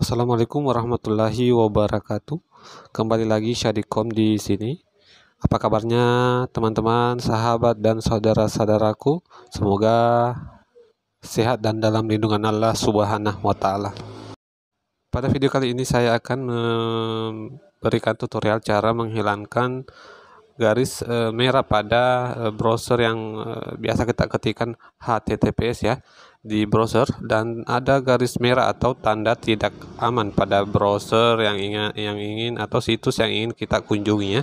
Assalamualaikum warahmatullahi wabarakatuh. Kembali lagi Syadikom di sini. Apa kabarnya teman-teman, sahabat dan saudara-saudaraku? Semoga sehat dan dalam lindungan Allah Subhanahu wa taala. Pada video kali ini saya akan memberikan tutorial cara menghilangkan garis e, merah pada e, browser yang e, biasa kita ketikkan https ya di browser dan ada garis merah atau tanda tidak aman pada browser yang ingin yang ingin atau situs yang ingin kita kunjungi ya.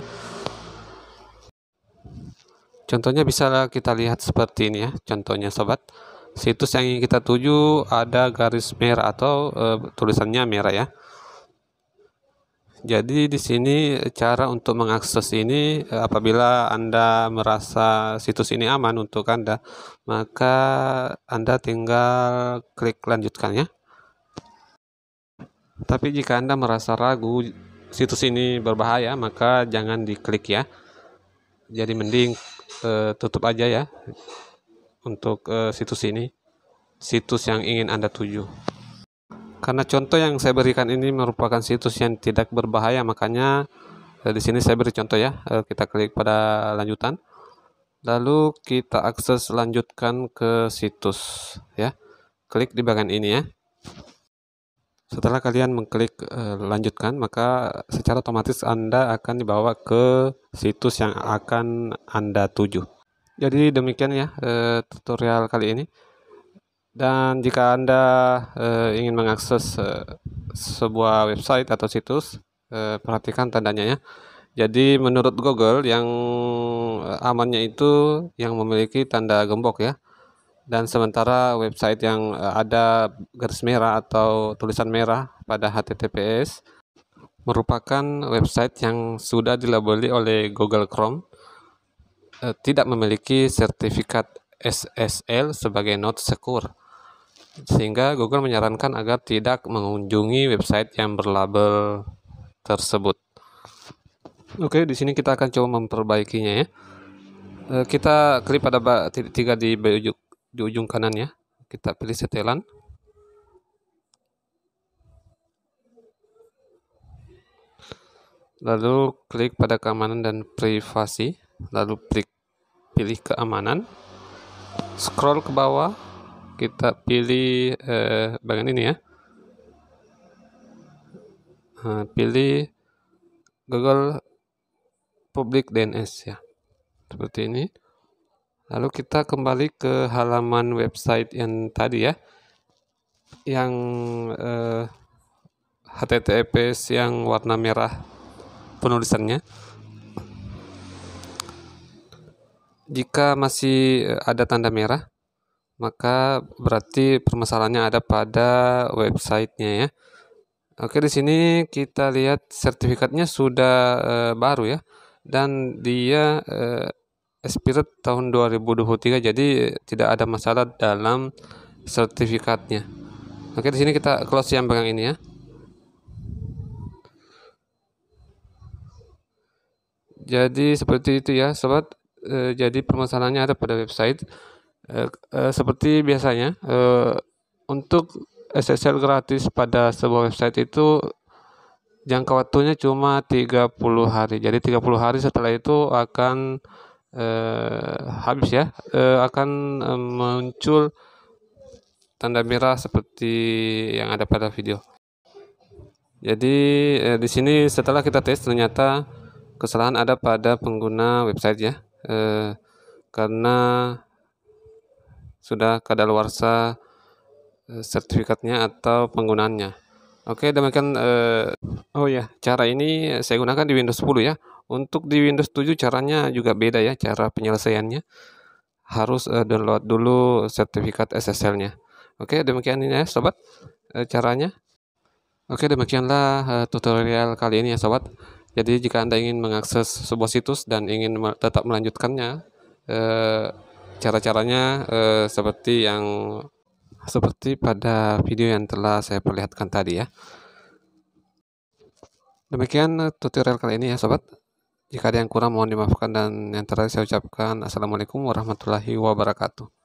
Contohnya bisa kita lihat seperti ini ya. Contohnya sobat, situs yang ingin kita tuju ada garis merah atau e, tulisannya merah ya. Jadi di sini cara untuk mengakses ini eh, apabila Anda merasa situs ini aman untuk Anda, maka Anda tinggal klik lanjutkan ya. Tapi jika Anda merasa ragu situs ini berbahaya, maka jangan diklik ya. Jadi mending eh, tutup aja ya untuk eh, situs ini, situs yang ingin Anda tuju. Karena contoh yang saya berikan ini merupakan situs yang tidak berbahaya, makanya eh, di sini saya beri contoh ya. Eh, kita klik pada lanjutan. Lalu kita akses lanjutkan ke situs ya. Klik di bagian ini ya. Setelah kalian mengklik eh, lanjutkan, maka secara otomatis Anda akan dibawa ke situs yang akan Anda tuju. Jadi demikian ya eh, tutorial kali ini. Dan jika Anda uh, ingin mengakses uh, sebuah website atau situs, uh, perhatikan tandanya ya. Jadi menurut Google yang amannya itu yang memiliki tanda gembok ya. Dan sementara website yang ada garis merah atau tulisan merah pada HTTPS merupakan website yang sudah dilabeli oleh Google Chrome tidak memiliki sertifikat SSL sebagai not secure sehingga Google menyarankan agar tidak mengunjungi website yang berlabel tersebut. Oke, di sini kita akan coba memperbaikinya ya. E, kita klik pada titik tiga di ujung, di ujung kanan ya. Kita pilih setelan. Lalu klik pada keamanan dan privasi. Lalu klik pilih keamanan. Scroll ke bawah kita pilih eh, bagian ini ya nah, pilih Google public DNS ya seperti ini lalu kita kembali ke halaman website yang tadi ya yang eh, HTTPS yang warna merah penulisannya jika masih eh, ada tanda merah maka berarti permasalahannya ada pada websitenya ya. Oke di sini kita lihat sertifikatnya sudah e, baru ya dan dia e, expired tahun 2023 jadi tidak ada masalah dalam sertifikatnya. Oke di sini kita close yang pegang ini ya. Jadi seperti itu ya sobat. E, jadi permasalahannya ada pada website Eh, eh, seperti biasanya, e, untuk SSL gratis pada sebuah website itu jangka waktunya cuma 30 hari. Jadi 30 hari setelah itu akan habis ya, akan muncul tanda merah seperti yang ada pada video. Jadi eh, di sini setelah kita tes ternyata kesalahan ada pada pengguna website ya. karena sudah kadaluarsa eh, sertifikatnya atau penggunaannya. Oke, demikian eh, oh ya, cara ini saya gunakan di Windows 10 ya. Untuk di Windows 7 caranya juga beda ya cara penyelesaiannya. Harus eh, download dulu sertifikat SSL-nya. Oke, demikian ini ya sobat eh, caranya. Oke, demikianlah eh, tutorial kali ini ya sobat. Jadi jika Anda ingin mengakses sebuah situs dan ingin tetap melanjutkannya eh, cara-caranya eh, seperti yang seperti pada video yang telah saya perlihatkan tadi ya demikian eh, tutorial kali ini ya sobat jika ada yang kurang mohon dimaafkan dan yang terakhir saya ucapkan assalamualaikum warahmatullahi wabarakatuh